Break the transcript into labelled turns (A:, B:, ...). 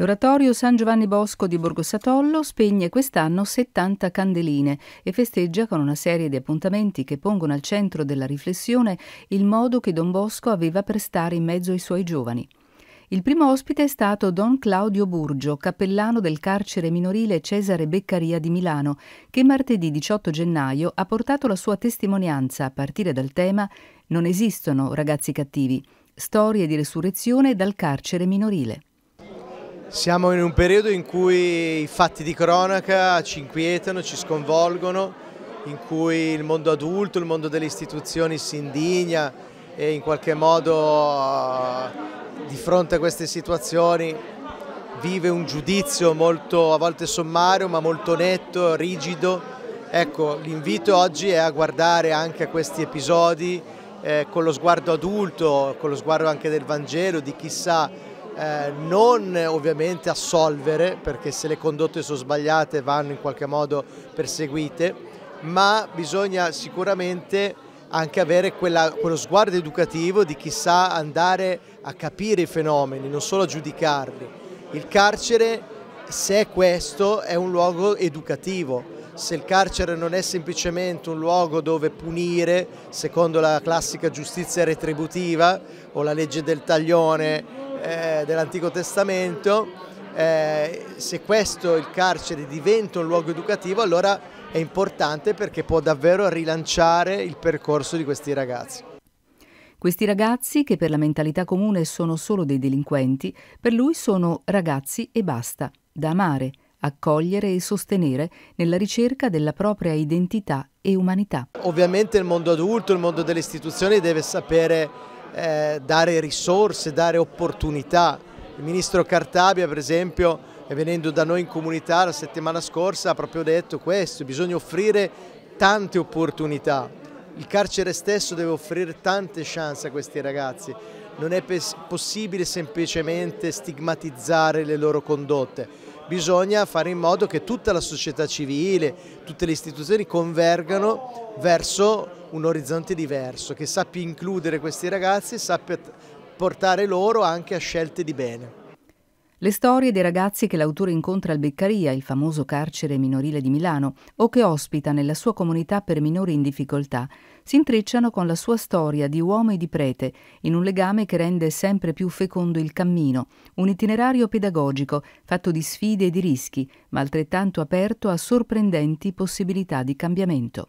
A: L'oratorio San Giovanni Bosco di Borgo Satollo spegne quest'anno 70 candeline e festeggia con una serie di appuntamenti che pongono al centro della riflessione il modo che Don Bosco aveva per stare in mezzo ai suoi giovani. Il primo ospite è stato Don Claudio Burgio, cappellano del carcere minorile Cesare Beccaria di Milano, che martedì 18 gennaio ha portato la sua testimonianza a partire dal tema Non esistono ragazzi cattivi, storie di resurrezione dal carcere minorile.
B: Siamo in un periodo in cui i fatti di cronaca ci inquietano, ci sconvolgono, in cui il mondo adulto, il mondo delle istituzioni si indigna e in qualche modo eh, di fronte a queste situazioni vive un giudizio molto a volte sommario ma molto netto, rigido. Ecco, l'invito oggi è a guardare anche a questi episodi eh, con lo sguardo adulto, con lo sguardo anche del Vangelo, di chissà eh, non ovviamente assolvere perché se le condotte sono sbagliate vanno in qualche modo perseguite, ma bisogna sicuramente anche avere quella, quello sguardo educativo di chi sa andare a capire i fenomeni, non solo a giudicarli. Il carcere, se è questo, è un luogo educativo. Se il carcere non è semplicemente un luogo dove punire, secondo la classica giustizia retributiva o la legge del taglione, eh, dell'Antico Testamento, eh, se questo il carcere diventa un luogo educativo allora è importante perché può davvero rilanciare il percorso di questi ragazzi.
A: Questi ragazzi, che per la mentalità comune sono solo dei delinquenti, per lui sono ragazzi e basta, da amare, accogliere e sostenere nella ricerca della propria identità e umanità.
B: Ovviamente il mondo adulto, il mondo delle istituzioni deve sapere eh, dare risorse, dare opportunità. Il ministro Cartabia per esempio venendo da noi in comunità la settimana scorsa ha proprio detto questo, bisogna offrire tante opportunità. Il carcere stesso deve offrire tante chance a questi ragazzi, non è possibile semplicemente stigmatizzare le loro condotte bisogna fare in modo che tutta la società civile, tutte le istituzioni convergano verso un orizzonte diverso, che sappia includere questi ragazzi e sappia portare loro anche a scelte di bene. Le storie
A: dei ragazzi che l'autore incontra al Beccaria, il famoso carcere minorile di Milano, o che ospita nella sua comunità per minori in difficoltà, si intrecciano con la sua storia di uomo e di prete, in un legame che rende sempre più fecondo il cammino, un itinerario pedagogico fatto di sfide e di rischi, ma altrettanto aperto a sorprendenti possibilità di cambiamento.